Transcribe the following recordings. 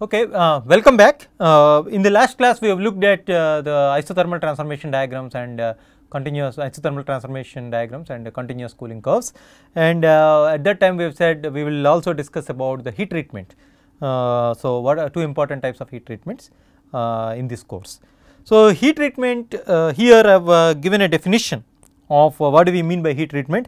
Okay, uh, welcome back. Uh, in the last class, we have looked at uh, the isothermal transformation diagrams and uh, continuous isothermal transformation diagrams and continuous cooling curves. And uh, at that time, we have said we will also discuss about the heat treatment. Uh, so, what are two important types of heat treatments in this course? So, heat treatment here I have given a definition of what do we mean by heat treatment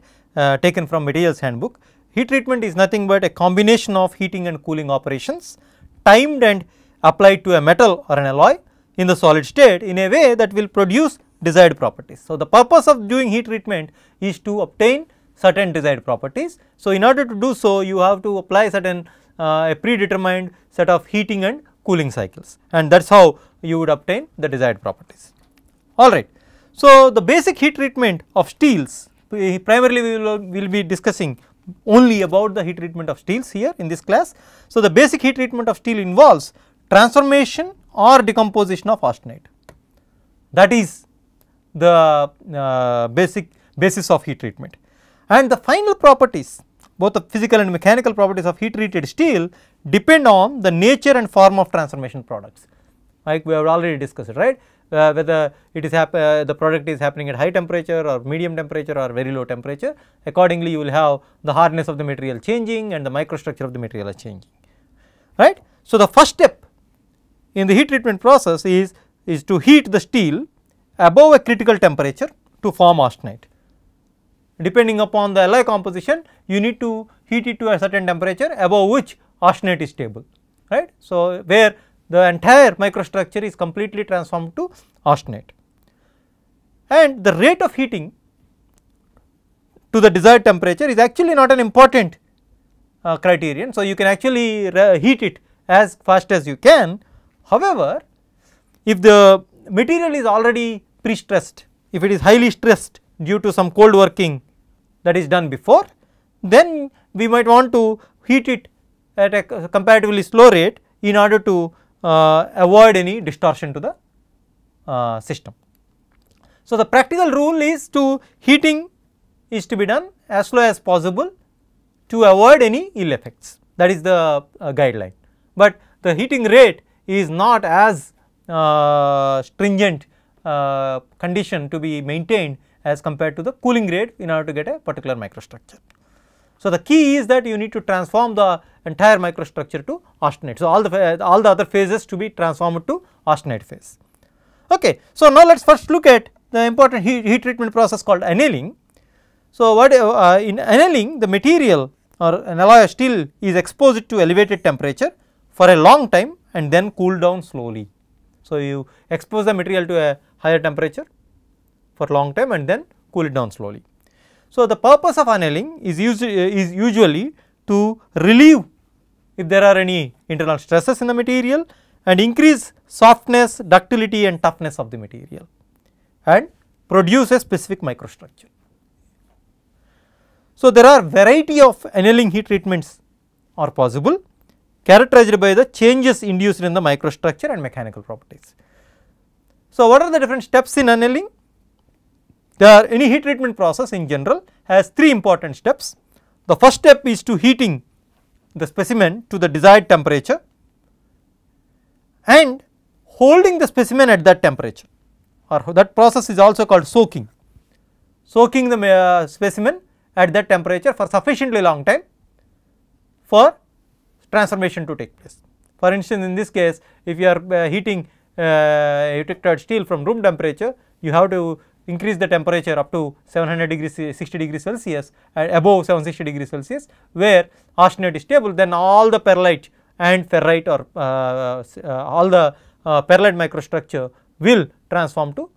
taken from materials handbook. Heat treatment is nothing but a combination of heating and cooling operations timed and applied to a metal or an alloy in the solid state in a way that will produce desired properties. So, the purpose of doing heat treatment is to obtain certain desired properties. So, in order to do so you have to apply certain uh, a predetermined set of heating and cooling cycles and that is how you would obtain the desired properties. Alright. So, the basic heat treatment of steels primarily we will, will be discussing only about the heat treatment of steels here in this class. So, the basic heat treatment of steel involves transformation or decomposition of austenite that is the uh, basic basis of heat treatment. And the final properties both the physical and mechanical properties of heat treated steel depend on the nature and form of transformation products like we have already discussed right uh, whether it is uh, the product is happening at high temperature or medium temperature or very low temperature. Accordingly, you will have the hardness of the material changing and the microstructure of the material changing, right. So, the first step in the heat treatment process is, is to heat the steel above a critical temperature to form austenite. Depending upon the alloy composition, you need to heat it to a certain temperature above which austenite is stable, right. So, where the entire microstructure is completely transformed to austenite. And the rate of heating to the desired temperature is actually not an important uh, criterion. So, you can actually heat it as fast as you can. However, if the material is already pre-stressed, if it is highly stressed due to some cold working that is done before, then we might want to heat it at a comparatively slow rate in order to uh, avoid any distortion to the uh, system. So, the practical rule is to heating is to be done as slow as possible to avoid any ill effects that is the uh, guideline, but the heating rate is not as uh, stringent uh, condition to be maintained as compared to the cooling rate in order to get a particular microstructure. So, the key is that you need to transform the entire microstructure to austenite. So, all the all the other phases to be transformed to austenite phase. Okay. So, now let us first look at the important heat, heat treatment process called annealing. So, what uh, in annealing the material or an alloy steel is exposed to elevated temperature for a long time and then cooled down slowly. So, you expose the material to a higher temperature for long time and then cool it down slowly. So, the purpose of annealing is, used, uh, is usually to relieve if there are any internal stresses in the material and increase softness, ductility and toughness of the material and produce a specific microstructure. So, there are variety of annealing heat treatments are possible characterized by the changes induced in the microstructure and mechanical properties. So, what are the different steps in annealing? There any heat treatment process in general has three important steps. The first step is to heating the specimen to the desired temperature and holding the specimen at that temperature or that process is also called soaking. Soaking the uh, specimen at that temperature for sufficiently long time for transformation to take place. For instance, in this case if you are uh, heating uh, treated steel from room temperature, you have to increase the temperature up to 700 degrees 60 degrees Celsius and above 760 degrees Celsius where austenite is stable then all the perlite and ferrite or uh, uh, all the uh, perlite microstructure will transform to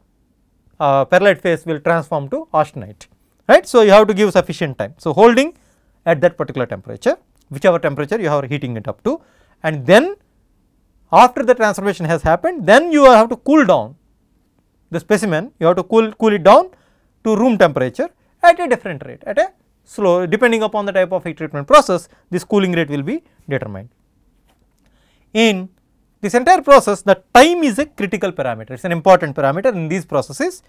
uh, perlite phase will transform to austenite right. So, you have to give sufficient time. So, holding at that particular temperature whichever temperature you are heating it up to and then after the transformation has happened then you have to cool down the specimen you have to cool, cool it down to room temperature at a different rate at a slow depending upon the type of heat treatment process this cooling rate will be determined. In this entire process the time is a critical parameter it is an important parameter in these processes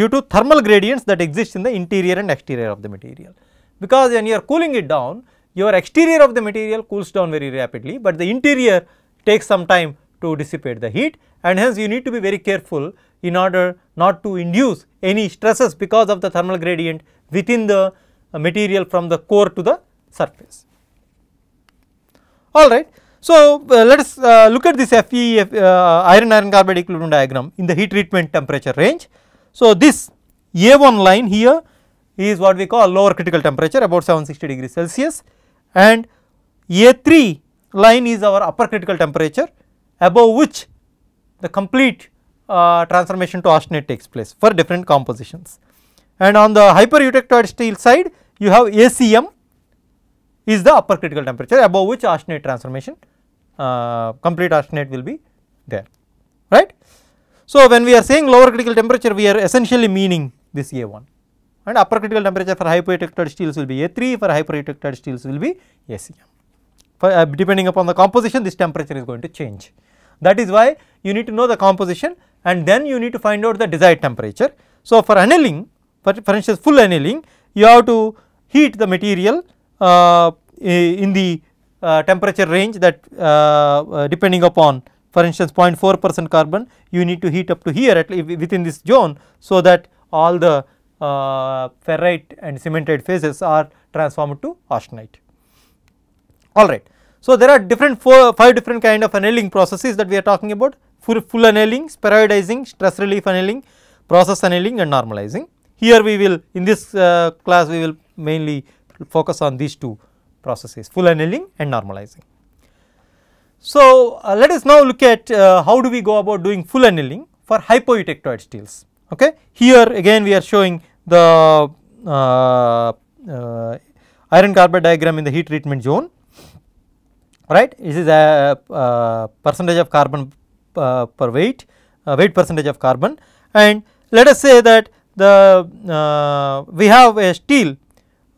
due to thermal gradients that exist in the interior and exterior of the material because when you are cooling it down your exterior of the material cools down very rapidly but the interior takes some time to dissipate the heat and hence you need to be very careful in order not to induce any stresses because of the thermal gradient within the uh, material from the core to the surface. All right. So, uh, let us uh, look at this Fe uh, iron iron carbide equilibrium diagram in the heat treatment temperature range. So, this A1 line here is what we call lower critical temperature about 760 degrees Celsius and A3 line is our upper critical temperature above which the complete uh, transformation to austenite takes place for different compositions. And on the hypereutectoid steel side you have ACM is the upper critical temperature above which austenite transformation uh, complete austenite will be there right. So, when we are saying lower critical temperature we are essentially meaning this A1 and upper critical temperature for hypereutectoid steels will be A3 for hypereutectoid steels will be ACM for, uh, depending upon the composition this temperature is going to change. That is why you need to know the composition and then you need to find out the desired temperature. So, for annealing for, for instance full annealing you have to heat the material uh, in the uh, temperature range that uh, uh depending upon for instance 0.4 percent carbon you need to heat up to here at within this zone so that all the uh, ferrite and cementite phases are transformed to austenite. All right. So, there are different four, 5 different kind of annealing processes that we are talking about full, full annealing, spheroidizing, stress relief annealing, process annealing and normalizing. Here we will in this uh, class we will mainly focus on these two processes full annealing and normalizing. So, uh, let us now look at uh, how do we go about doing full annealing for hypoeutectoid steels. Okay. Here again we are showing the uh, uh, iron carbide diagram in the heat treatment zone right this is a uh, percentage of carbon uh, per weight uh, weight percentage of carbon and let us say that the uh, we have a steel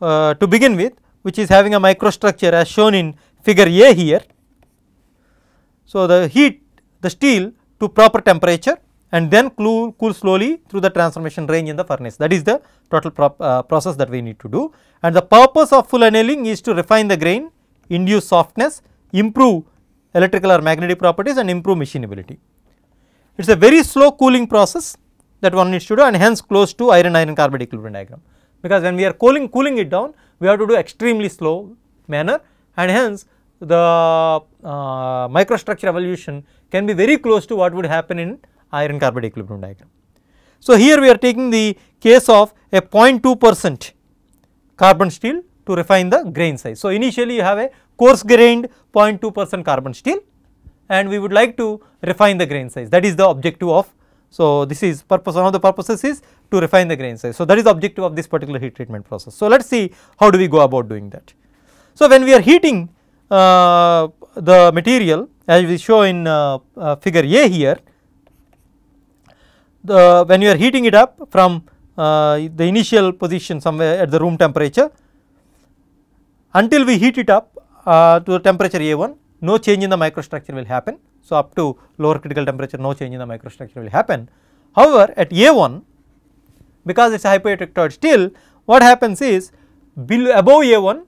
uh, to begin with which is having a microstructure as shown in figure A here. So, the heat the steel to proper temperature and then cool, cool slowly through the transformation range in the furnace that is the total prop, uh, process that we need to do and the purpose of full annealing is to refine the grain induce softness improve electrical or magnetic properties and improve machinability. It is a very slow cooling process that one needs to do and hence close to iron iron carbide equilibrium diagram because when we are cooling cooling it down we have to do extremely slow manner and hence the uh, microstructure evolution can be very close to what would happen in iron carbide equilibrium diagram. So, here we are taking the case of a 0.2 percent carbon steel to refine the grain size. So, initially you have a coarse grained 0.2 percent carbon steel and we would like to refine the grain size that is the objective of. So, this is purpose one of the purposes is to refine the grain size. So, that is the objective of this particular heat treatment process. So, let us see how do we go about doing that. So, when we are heating uh, the material as we show in uh, uh, figure A here, the when you are heating it up from uh, the initial position somewhere at the room temperature until we heat it up uh, to the temperature A1 no change in the microstructure will happen. So, up to lower critical temperature no change in the microstructure will happen. However, at A1 because it is a hypoelectroid steel what happens is below above A1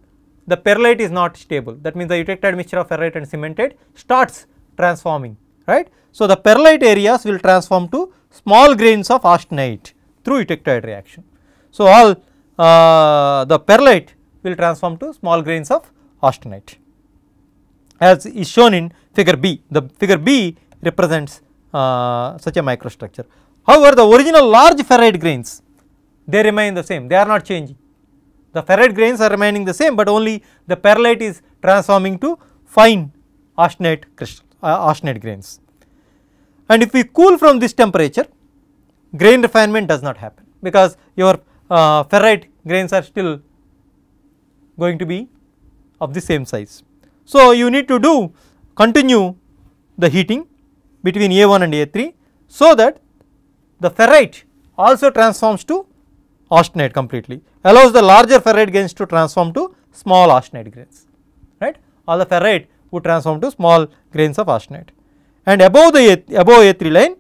the perlite is not stable that means the eutectoid mixture of ferrite and cementate starts transforming right. So, the perlite areas will transform to small grains of austenite through eutectoid reaction. So, all uh, the perlite will transform to small grains of austenite as is shown in figure B. The figure B represents uh, such a microstructure. However, the original large ferrite grains they remain the same, they are not changing. The ferrite grains are remaining the same, but only the perlite is transforming to fine austenite crystal, uh, austenite grains. And if we cool from this temperature, grain refinement does not happen because your uh, ferrite grains are still going to be of the same size. So, you need to do continue the heating between A1 and A3 so that the ferrite also transforms to austenite completely allows the larger ferrite grains to transform to small austenite grains right all the ferrite would transform to small grains of austenite and above the A, above A3 line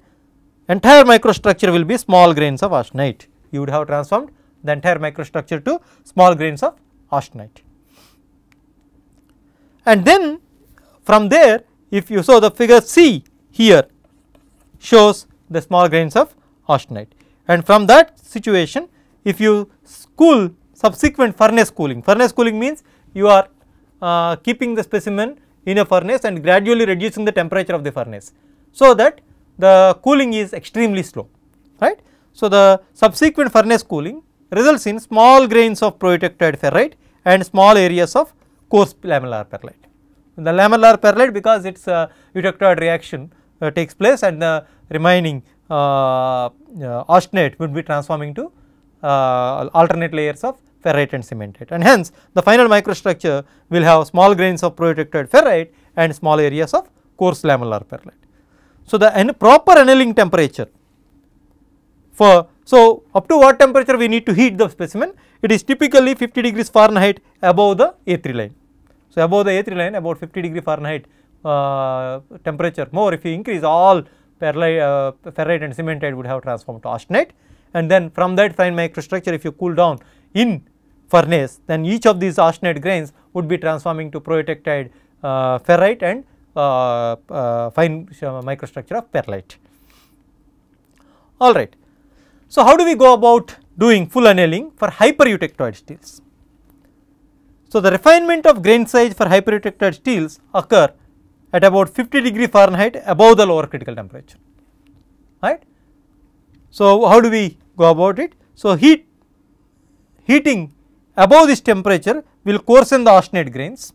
entire microstructure will be small grains of austenite you would have transformed the entire microstructure to small grains of austenite and then from there if you saw the figure C here shows the small grains of austenite and from that situation if you cool subsequent furnace cooling, furnace cooling means you are uh, keeping the specimen in a furnace and gradually reducing the temperature of the furnace. So, that the cooling is extremely slow right. So, the subsequent furnace cooling results in small grains of protected ferrite and small areas of coarse lamellar perlite. The lamellar perlite because its uh, eutectoid reaction uh, takes place and the remaining uh, uh austenate would be transforming to uh, alternate layers of ferrite and cementate and hence the final microstructure will have small grains of proeutectoid ferrite and small areas of coarse lamellar perlite. So, the an proper annealing temperature for so up to what temperature we need to heat the specimen it is typically 50 degrees Fahrenheit above the A3 line. So, above the A3 line about 50 degree Fahrenheit uh, temperature more if you increase all perlite, uh, ferrite and cementite would have transformed to austenite and then from that fine microstructure if you cool down in furnace then each of these austenite grains would be transforming to proeutectoid uh, ferrite and uh, uh, fine uh, microstructure of perlite. All right. So, how do we go about doing full annealing for hypereutectoid steels? So, the refinement of grain size for high steels occur at about 50 degree Fahrenheit above the lower critical temperature, right. So, how do we go about it? So, heat heating above this temperature will coarsen the austenite grains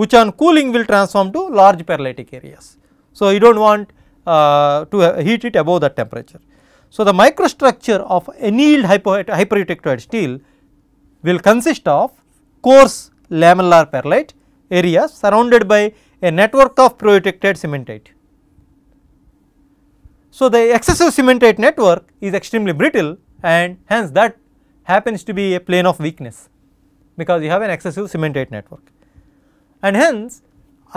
which on cooling will transform to large paralytic areas. So, you do not want uh, to heat it above that temperature. So, the microstructure of annealed hypo hyperutectoid steel will consist of coarse lamellar perlite area surrounded by a network of protected cementite. So, the excessive cementite network is extremely brittle and hence that happens to be a plane of weakness because you have an excessive cementite network. And hence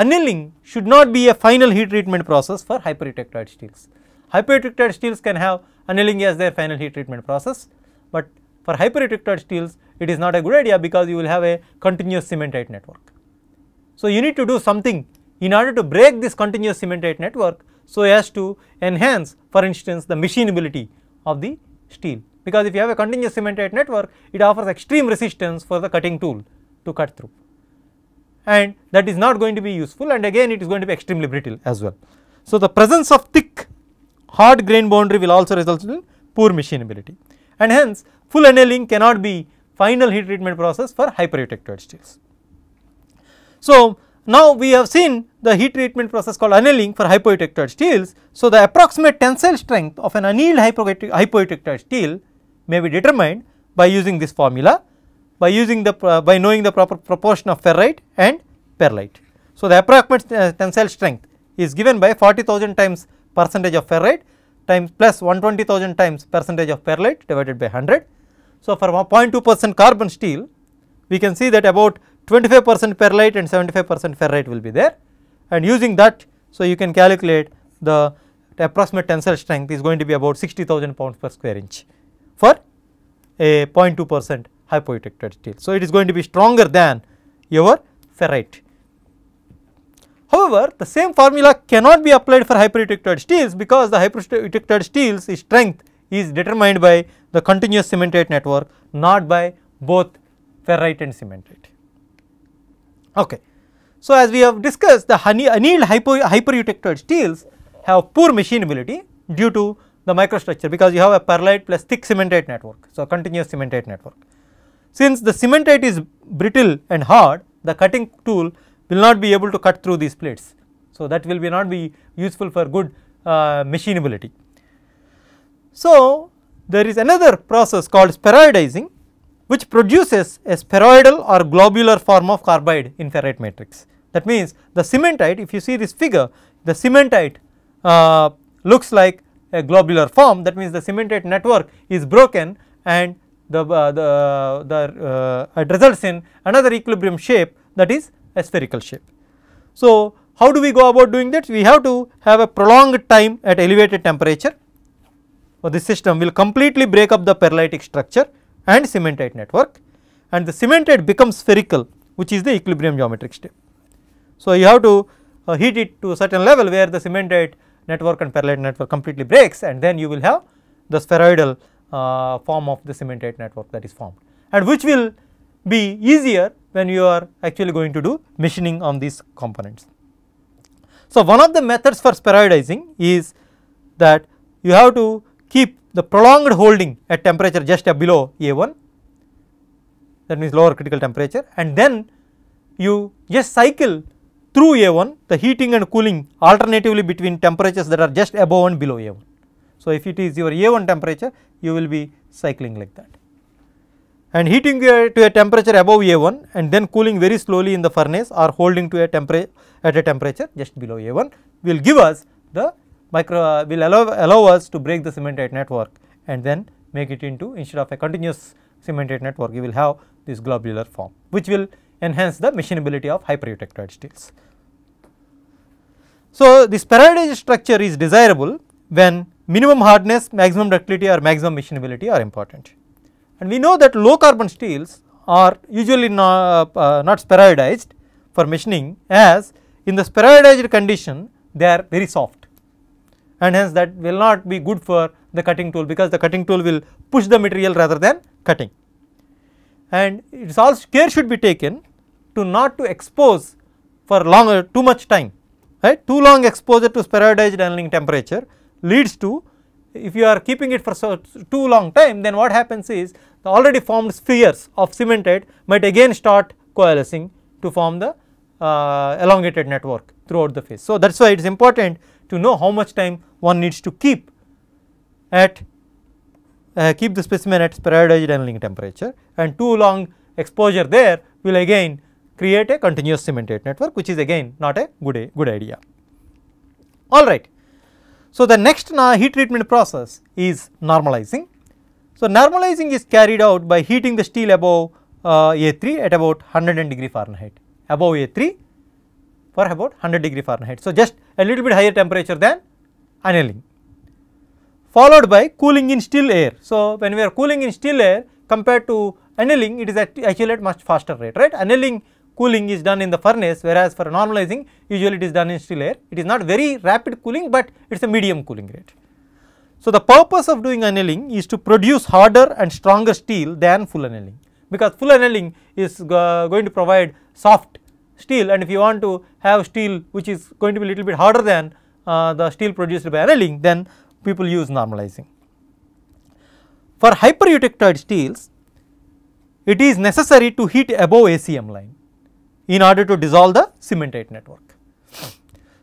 annealing should not be a final heat treatment process for hyperretractile steels. Hyperretractile steels can have annealing as their final heat treatment process, but for hyperreducted steels, it is not a good idea because you will have a continuous cementite network. So, you need to do something in order to break this continuous cementite network so as to enhance for instance the machinability of the steel because if you have a continuous cementite network it offers extreme resistance for the cutting tool to cut through and that is not going to be useful and again it is going to be extremely brittle as well. So, the presence of thick hard grain boundary will also result in poor machinability and hence Full annealing cannot be final heat treatment process for hyperreactored steels. So, now we have seen the heat treatment process called annealing for hypoeutectored steels. So, the approximate tensile strength of an annealed hypoeutectored steel may be determined by using this formula by using the uh, by knowing the proper proportion of ferrite and perlite. So, the approximate uh, tensile strength is given by 40,000 times percentage of ferrite times plus 120,000 times percentage of perlite divided by 100 so, for 0.2 percent carbon steel, we can see that about 25 percent perlite and 75 percent ferrite will be there and using that, so you can calculate the approximate tensile strength is going to be about 60,000 pounds per square inch for a 0.2 percent hypoelectric steel. So, it is going to be stronger than your ferrite. However, the same formula cannot be applied for hypertectured steels because the hypertectured steels strength is determined by the continuous cementate network not by both ferrite and cementate. Okay. So, as we have discussed the annealed hypo, hyperutectoid steels have poor machinability due to the microstructure because you have a perlite plus thick cementate network. So, continuous cementate network. Since the cementite is brittle and hard the cutting tool will not be able to cut through these plates. So, that will be not be useful for good uh, machinability. So, there is another process called spheroidizing which produces a spheroidal or globular form of carbide in ferrite matrix. That means, the cementite if you see this figure the cementite uh, looks like a globular form that means, the cementite network is broken and the, uh, the, the uh, it results in another equilibrium shape that is a spherical shape. So, how do we go about doing that? We have to have a prolonged time at elevated temperature so, this system will completely break up the paralytic structure and cementite network and the cementite becomes spherical which is the equilibrium geometric state. So, you have to uh, heat it to a certain level where the cementite network and parallel network completely breaks and then you will have the spheroidal uh, form of the cementite network that is formed and which will be easier when you are actually going to do machining on these components. So, one of the methods for spheroidizing is that you have to keep the prolonged holding at temperature just below A1 that means lower critical temperature and then you just cycle through A1 the heating and cooling alternatively between temperatures that are just above and below A1. So, if it is your A1 temperature you will be cycling like that and heating uh, to a temperature above A1 and then cooling very slowly in the furnace or holding to a temperature at a temperature just below A1 will give us the micro will allow, allow us to break the cementate network and then make it into instead of a continuous cementate network you will have this globular form which will enhance the machinability of hyperutectoid steels. So, this spheroidal structure is desirable when minimum hardness, maximum ductility or maximum machinability are important. And we know that low carbon steels are usually not, uh, not spheroidized for machining as in the spheroidized condition they are very soft and hence that will not be good for the cutting tool because the cutting tool will push the material rather than cutting. And it is also care should be taken to not to expose for longer too much time right too long exposure to spheroidized annealing temperature leads to if you are keeping it for so too long time then what happens is the already formed spheres of cemented might again start coalescing to form the uh, elongated network throughout the phase. So, that is why it is important to know how much time one needs to keep at uh, keep the specimen at spheroidized annealing temperature and too long exposure there will again create a continuous cementate network which is again not a good, good idea. All right. So, the next heat treatment process is normalizing. So, normalizing is carried out by heating the steel above uh, A3 at about 100 degree Fahrenheit above A3 for about 100 degree Fahrenheit. So, just a little bit higher temperature than annealing followed by cooling in still air. So, when we are cooling in still air compared to annealing it is actually at much faster rate right annealing cooling is done in the furnace whereas for normalizing usually it is done in still air it is not very rapid cooling but it is a medium cooling rate. So, the purpose of doing annealing is to produce harder and stronger steel than full annealing because full annealing is uh, going to provide soft steel and if you want to have steel which is going to be little bit harder than uh, the steel produced by annealing then people use normalizing. For hypereutectoid steels it is necessary to heat above ACM line in order to dissolve the cementite network.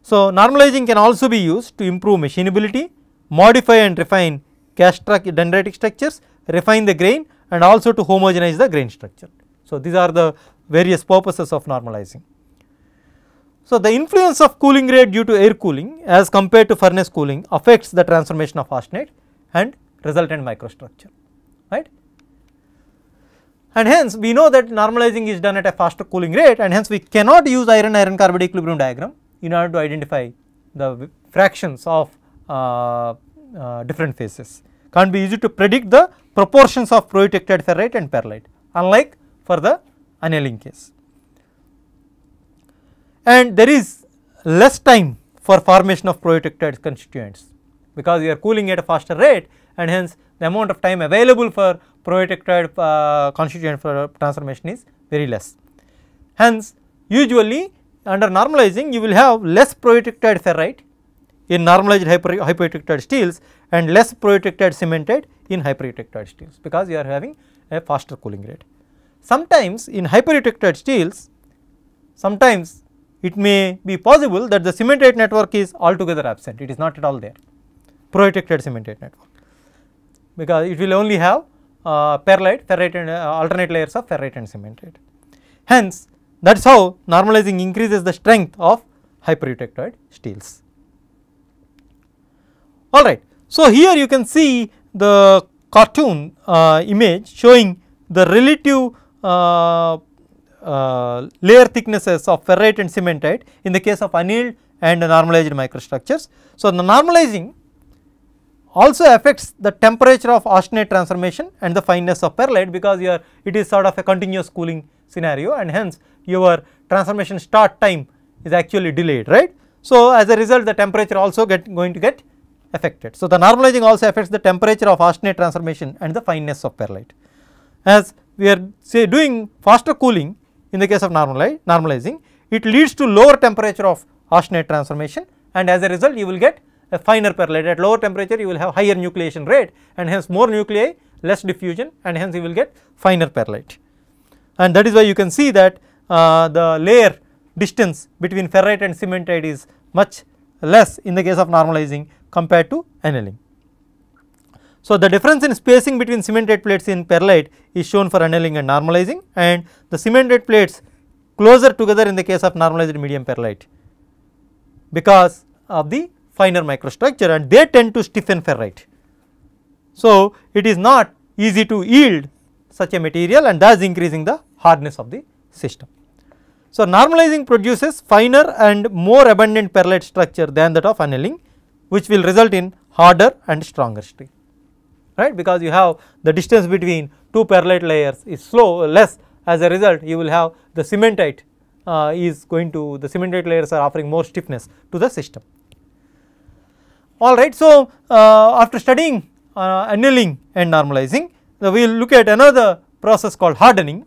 So, normalizing can also be used to improve machinability, modify and refine cast dendritic structures, refine the grain and also to homogenize the grain structure. So, these are the various purposes of normalizing. So, the influence of cooling rate due to air cooling as compared to furnace cooling affects the transformation of austenite and resultant microstructure, right. And hence, we know that normalizing is done at a faster cooling rate and hence we cannot use iron iron carbide equilibrium diagram in order to identify the fractions of uh, uh, different phases. Can't be easy to predict the proportions of protected ferrite and perlite unlike for the annealing case. And there is less time for formation of proeutectoid constituents because we are cooling at a faster rate and hence the amount of time available for proeutectoid uh, constituent for transformation is very less. Hence usually under normalizing you will have less proeutectide ferrite in normalized hyper, steels and less proeutectoid cemented in hypereutectide steels because you are having a faster cooling rate. Sometimes in hyperretracted steels, sometimes it may be possible that the cementate network is altogether absent, it is not at all there, protracted cementate network, because it will only have uh, perlite, ferrite and uh, alternate layers of ferrite and cementate. Hence, that is how normalizing increases the strength of hyperretracted steels. Alright, so here you can see the cartoon uh, image showing the relative uh, uh, layer thicknesses of ferrite and cementite in the case of annealed and normalized microstructures. So, the normalizing also affects the temperature of austenite transformation and the fineness of perlite because your it is sort of a continuous cooling scenario and hence your transformation start time is actually delayed right. So, as a result the temperature also get going to get affected. So, the normalizing also affects the temperature of austenite transformation and the fineness of perlite. As we are say doing faster cooling in the case of normalizing, it leads to lower temperature of austenite transformation and as a result you will get a finer perlite. At lower temperature you will have higher nucleation rate and hence more nuclei, less diffusion and hence you will get finer perlite. And that is why you can see that uh, the layer distance between ferrite and cementite is much less in the case of normalizing compared to annealing. So, the difference in spacing between cemented plates in perlite is shown for annealing and normalizing and the cemented plates closer together in the case of normalized medium perlite because of the finer microstructure and they tend to stiffen ferrite. So, it is not easy to yield such a material and thus increasing the hardness of the system. So, normalizing produces finer and more abundant perlite structure than that of annealing which will result in harder and stronger steel right because you have the distance between two parallel layers is slow less as a result you will have the cementite uh, is going to the cementite layers are offering more stiffness to the system. Alright, so uh, after studying uh, annealing and normalizing we will look at another process called hardening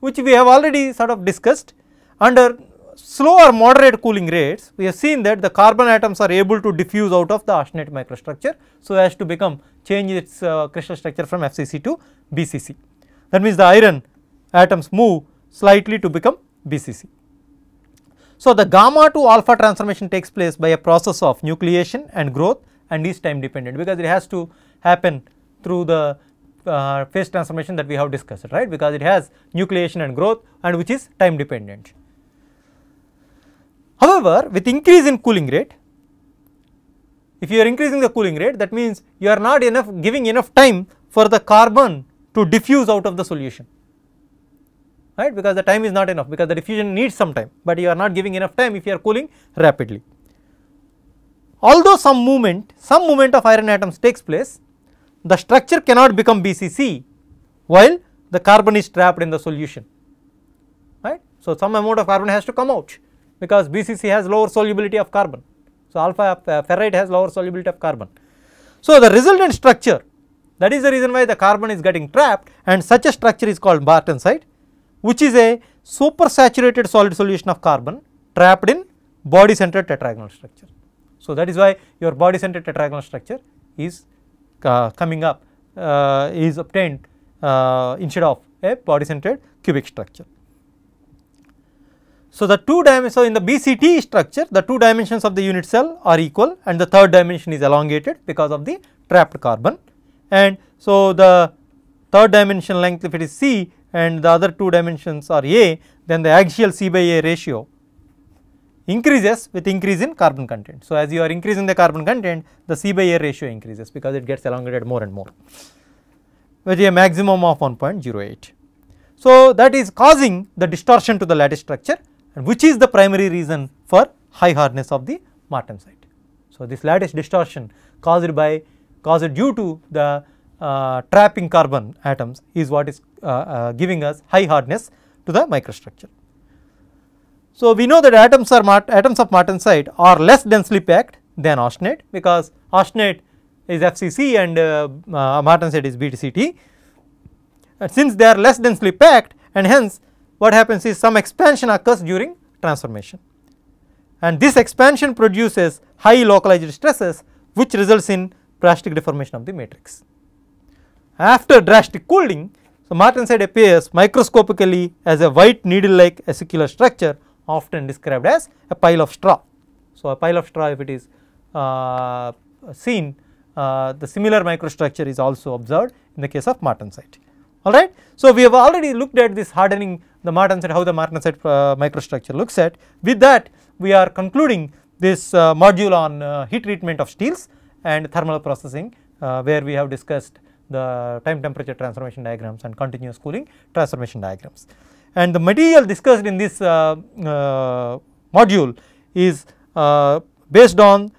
which we have already sort of discussed under slow or moderate cooling rates, we have seen that the carbon atoms are able to diffuse out of the arsenate microstructure so as to become change its uh, crystal structure from FCC to BCC. That means, the iron atoms move slightly to become BCC. So, the gamma to alpha transformation takes place by a process of nucleation and growth and is time dependent because it has to happen through the uh, phase transformation that we have discussed, right, because it has nucleation and growth and which is time dependent. However, with increase in cooling rate, if you are increasing the cooling rate that means you are not enough giving enough time for the carbon to diffuse out of the solution right because the time is not enough because the diffusion needs some time but you are not giving enough time if you are cooling rapidly. Although some movement some movement of iron atoms takes place the structure cannot become BCC while the carbon is trapped in the solution right. So, some amount of carbon has to come out because BCC has lower solubility of carbon. So, alpha uh, ferrite has lower solubility of carbon. So, the resultant structure that is the reason why the carbon is getting trapped and such a structure is called martensite, which is a supersaturated solid solution of carbon trapped in body centered tetragonal structure. So, that is why your body centered tetragonal structure is uh, coming up uh, is obtained uh, instead of a body centered cubic structure. So, the two dimensions so in the BCT structure the two dimensions of the unit cell are equal and the third dimension is elongated because of the trapped carbon and so the third dimension length if it is C and the other two dimensions are A then the axial C by A ratio increases with increase in carbon content. So, as you are increasing the carbon content the C by A ratio increases because it gets elongated more and more with a maximum of 1.08. So, that is causing the distortion to the lattice structure and which is the primary reason for high hardness of the martensite. So, this lattice distortion caused by caused due to the uh, trapping carbon atoms is what is uh, uh, giving us high hardness to the microstructure. So, we know that atoms are atoms of martensite are less densely packed than austenite because austenite is FCC and uh, uh, martensite is BTCT. And since they are less densely packed and hence what happens is some expansion occurs during transformation and this expansion produces high localized stresses which results in drastic deformation of the matrix. After drastic cooling, so martensite appears microscopically as a white needle-like acicular structure often described as a pile of straw. So, a pile of straw if it is uh, seen uh, the similar microstructure is also observed in the case of martensite alright. So, we have already looked at this hardening the Martin set, how the Martin set uh, microstructure looks at. With that we are concluding this uh, module on uh, heat treatment of steels and thermal processing uh, where we have discussed the time temperature transformation diagrams and continuous cooling transformation diagrams. And the material discussed in this uh, module is based on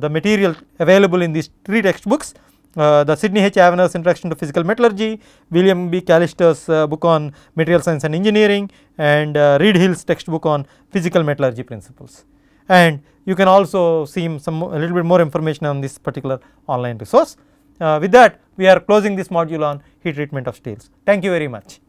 the material available in these three textbooks uh, the Sidney H. Avener's Introduction to Physical Metallurgy, William B. Callister's uh, book on Material Science and Engineering and uh, Reed Hill's textbook on Physical Metallurgy Principles. And you can also see some a little bit more information on this particular online resource. Uh, with that we are closing this module on heat treatment of steels. Thank you very much.